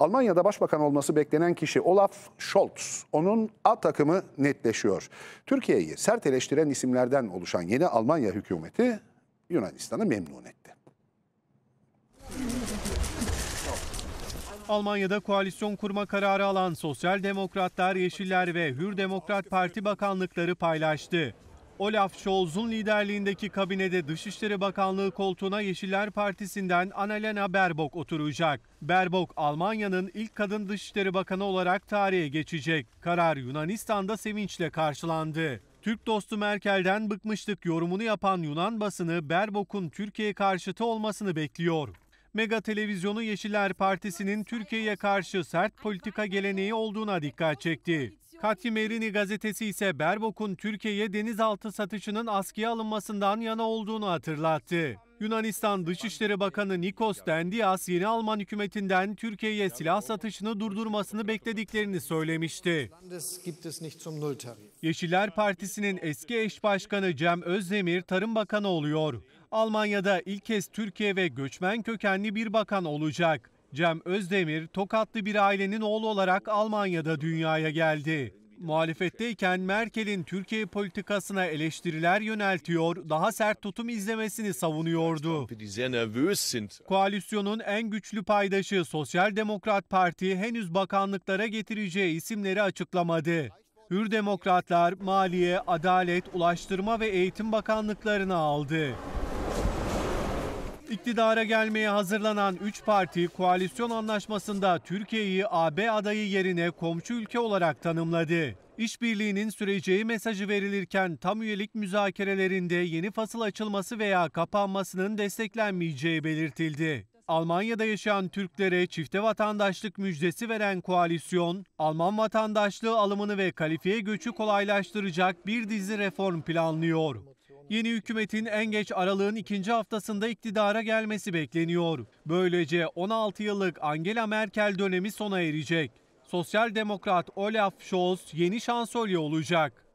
Almanya'da başbakan olması beklenen kişi Olaf Scholz. Onun A takımı netleşiyor. Türkiye'yi sert eleştiren isimlerden oluşan yeni Almanya hükümeti Yunanistan'ı memnun etti. Almanya'da koalisyon kurma kararı alan Sosyal Demokratlar, Yeşiller ve Hür Demokrat Parti bakanlıkları paylaştı. Olaf Scholz'un liderliğindeki kabinede Dışişleri Bakanlığı koltuğuna Yeşiller Partisi'nden Annalena Baerbock oturacak. Baerbock, Almanya'nın ilk kadın Dışişleri Bakanı olarak tarihe geçecek. Karar Yunanistan'da sevinçle karşılandı. Türk dostu Merkel'den bıkmıştık yorumunu yapan Yunan basını Baerbock'un Türkiye karşıtı olmasını bekliyor. Mega televizyonu Yeşiller Partisi'nin Türkiye'ye karşı sert politika geleneği olduğuna dikkat çekti. Katyimerini gazetesi ise Berbok'un Türkiye'ye denizaltı satışının askıya alınmasından yana olduğunu hatırlattı. Yunanistan Dışişleri Bakanı Nikos Dendias yeni Alman hükümetinden Türkiye'ye silah satışını durdurmasını beklediklerini söylemişti. Yeşiller Partisi'nin eski eş başkanı Cem Özdemir Tarım Bakanı oluyor. Almanya'da ilk kez Türkiye ve göçmen kökenli bir bakan olacak. Cem Özdemir, Tokatlı bir ailenin oğlu olarak Almanya'da dünyaya geldi. Muhalefetteyken Merkel'in Türkiye politikasına eleştiriler yöneltiyor, daha sert tutum izlemesini savunuyordu. Koalisyonun en güçlü paydaşı Sosyal Demokrat Parti henüz bakanlıklara getireceği isimleri açıklamadı. Hür Demokratlar, Maliye, Adalet, Ulaştırma ve Eğitim Bakanlıklarını aldı. İktidara gelmeye hazırlanan 3 parti koalisyon anlaşmasında Türkiye'yi AB adayı yerine komşu ülke olarak tanımladı. İşbirliğinin süreceği mesajı verilirken tam üyelik müzakerelerinde yeni fasıl açılması veya kapanmasının desteklenmeyeceği belirtildi. Almanya'da yaşayan Türklere çifte vatandaşlık müjdesi veren koalisyon, Alman vatandaşlığı alımını ve kalifiye göçü kolaylaştıracak bir dizi reform planlıyor. Yeni hükümetin en geç aralığın ikinci haftasında iktidara gelmesi bekleniyor. Böylece 16 yıllık Angela Merkel dönemi sona erecek. Sosyal demokrat Olaf Scholz yeni şansölye olacak.